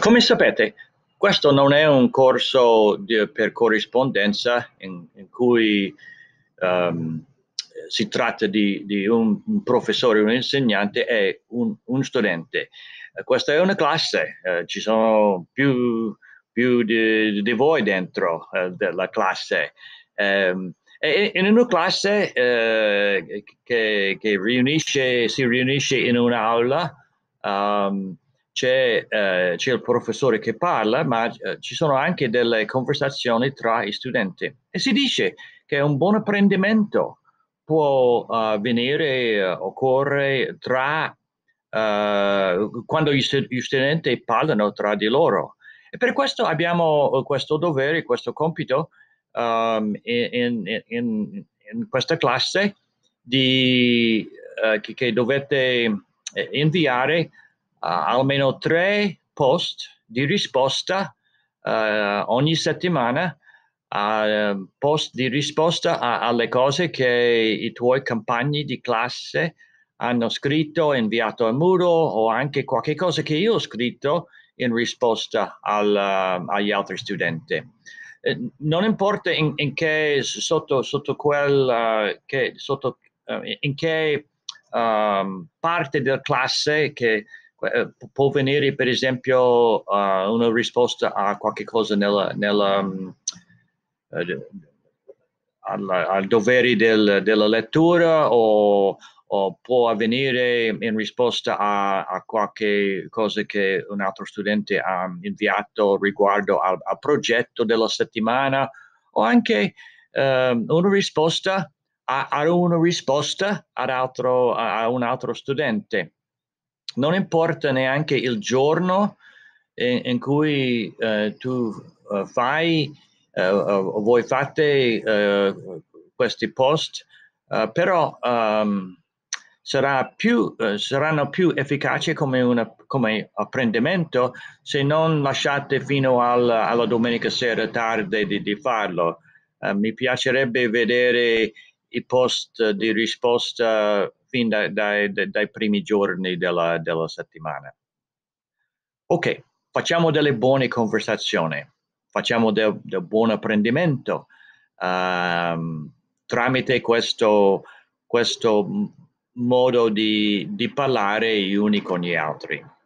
Come sapete, questo non è un corso di, per corrispondenza in, in cui um, si tratta di, di, un professore, un insegnante e un, un studente. Questa è una classe, eh, ci sono più, più di, di, voi dentro eh, della classe. Um, e in una classe eh, che, che riunisce, si riunisce in un'aula um, c'è, eh, c'è, il professore che parla, ma eh, ci sono anche delle conversazioni tra i studenti. E si dice che un buon apprendimento può uh, venire, uh, occorre tra, uh, quando gli, stu- gli, studenti parlano tra di loro. E per questo abbiamo questo dovere, questo compito um, in, in, in, questa classe di, che, che dovete inviare eh, almeno tre post di risposta eh, ogni settimana post di risposta a, alle cose che i tuoi compagni di classe hanno scritto, inviato al muro o anche qualche cosa che io ho scritto in risposta al, eh, agli altri studenti. non importa in, in, che sotto, sotto quel uh, che sotto uh, in che um, parte della classe che eh, può venire per esempio uh, una risposta a qualche cosa nella, nella, um, mm, eh, alla, al dovere del, della lettura o, o, può avvenire in risposta a, a, qualche cosa che un altro studente ha inviato riguardo al, al progetto della settimana o anche um, una risposta a, a, una risposta ad altro, a, a un altro studente non importa neanche il giorno in, in cui eh, tu eh, fai, eh, voi fate eh, questi post, eh, però um, sarà più, saranno più efficaci come, una, come apprendimento se non lasciate fino al, alla domenica sera tardi di, di farlo. mi piacerebbe vedere i post di risposta fin dai, dai, dai primi giorni della, della, settimana. Ok, facciamo delle buone conversazioni, facciamo del, del buon apprendimento um, tramite questo, questo modo di, di parlare gli uni con gli altri.